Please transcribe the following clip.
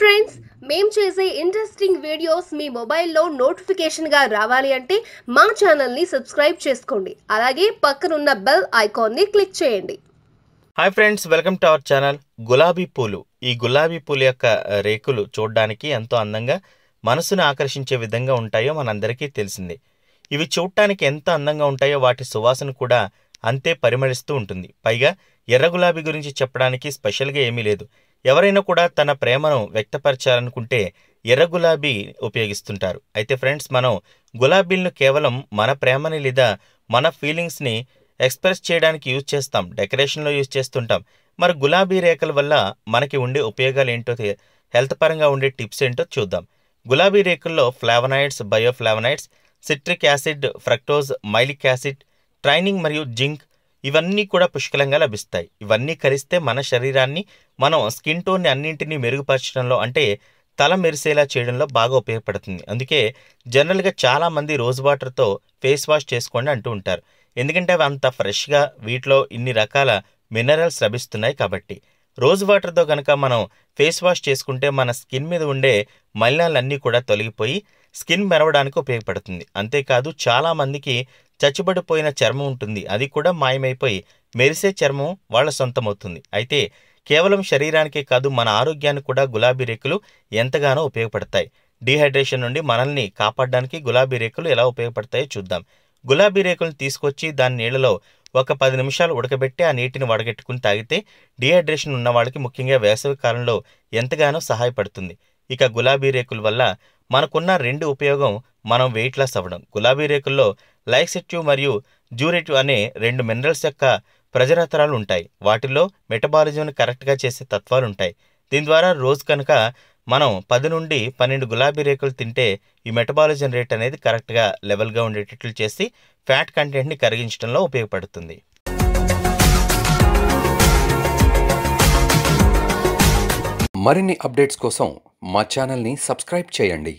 friends మేము చేసే interesting videos మీ మొబైల్లో నోటిఫికేషన్గా రావాలి అంటే మా ఛానల్ని సబ్స్క్రైబ్ చేసుకోండి అలాగే పక్కనున్న బెల్ ఐకాన్ని క్లిక్ చేయండి hi friends welcome to our channel గులాబీ పూలు ఈ గులాబీ పూలు యొక్క రేకులు చూడడానికి ఎంతో అందంగా మనసును ఆకర్షించే విధంగా ఉంటాయో మనందరికీ తెలిసిందే ఇవి చూడటానికి ఎంత అందంగా ఉంటాయో వాటి సువాసన కూడా అంతే పరిమళిస్తూ ఉంటుంది పైగా ఎర్ర గులాబీ గురించి చెప్పడానికి స్పెషల్గా ఏమీ లేదు ఎవరైనా కూడా తన ప్రేమను వ్యక్తపరచాలనుకుంటే ఎర్ర గులాబీ ఉపయోగిస్తుంటారు అయితే ఫ్రెండ్స్ మనం గులాబీలను కేవలం మన ప్రేమని లేదా మన ఫీలింగ్స్ని ఎక్స్ప్రెస్ చేయడానికి యూజ్ చేస్తాం డెకరేషన్లో యూజ్ చేస్తుంటాం మరి గులాబీ రేఖల వల్ల మనకి ఉండే ఉపయోగాలు ఏంటో హెల్త్ పరంగా ఉండే టిప్స్ ఏంటో చూద్దాం గులాబీ రేకుల్లో flavonoids bioflavonoids citric acid fructose malic acid ట్రైనింగ్ మరియు జింక్ ఇవన్నీ కూడా పుష్కలంగా లభిస్తాయి ఇవన్నీ కలిస్తే మన శరీరాన్ని మనం స్కిన్ టోన్ని అన్నింటినీ మెరుగుపరచడంలో అంటే తల మెరిసేలా చేయడంలో బాగా ఉపయోగపడుతుంది అందుకే జనరల్గా చాలామంది రోజ్ వాటర్తో ఫేస్ వాష్ చేసుకోండి అంటూ ఉంటారు ఎందుకంటే అవి అంత ఫ్రెష్గా వీటిలో ఇన్ని రకాల మినరల్స్ లభిస్తున్నాయి కాబట్టి రోజ్ వాటర్తో కనుక మనం ఫేస్ వాష్ చేసుకుంటే మన స్కిన్ మీద ఉండే మలినాలన్నీ కూడా తొలగిపోయి స్కిన్ మెరవడానికి ఉపయోగపడుతుంది అంతేకాదు చాలామందికి చచ్చిబడిపోయిన చర్మం ఉంటుంది అది కూడా మాయమైపోయి మెరిసే చర్మం వాళ్ళ సొంతమవుతుంది అయితే కేవలం శరీరానికే కాదు మన ఆరోగ్యానికి కూడా గులాబీ రేకులు ఎంతగానో ఉపయోగపడతాయి డీహైడ్రేషన్ నుండి మనల్ని కాపాడడానికి గులాబీ రేకులు ఎలా ఉపయోగపడతాయో చూద్దాం గులాబీ రేకులను తీసుకొచ్చి దాని నీళ్ళలో ఒక పది నిమిషాలు ఉడకబెట్టి ఆ నీటిని వడగట్టుకుని తాగితే డిహైడ్రేషన్ ఉన్న వాళ్ళకి ముఖ్యంగా వేసవి కాలంలో ఎంతగానో సహాయపడుతుంది ఇక గులాబీ రేకుల వల్ల మనకున్న రెండు ఉపయోగం మనం వెయిట్ లాస్ అవ్వడం గులాబీ రేకుల్లో లైసెట్యూ మరియు జ్యూరేటివ్ అనే రెండు మినరల్స్ యొక్క ప్రజరతరాలు ఉంటాయి వాటిల్లో మెటబాలిజంను కరెక్ట్గా చేసే తత్వాలు ఉంటాయి దీని ద్వారా రోజు కనుక మనం పది నుండి పన్నెండు గులాబీ రేకులు తింటే ఈ మెటబాలిజం రేట్ అనేది కరెక్ట్గా లెవెల్గా ఉండేటట్లు చేసి ఫ్యాట్ కంటెంట్ని కరిగించడంలో ఉపయోగపడుతుంది మరిన్ని అప్డేట్స్ కోసం మా ఛానల్ని సబ్స్క్రైబ్ చేయండి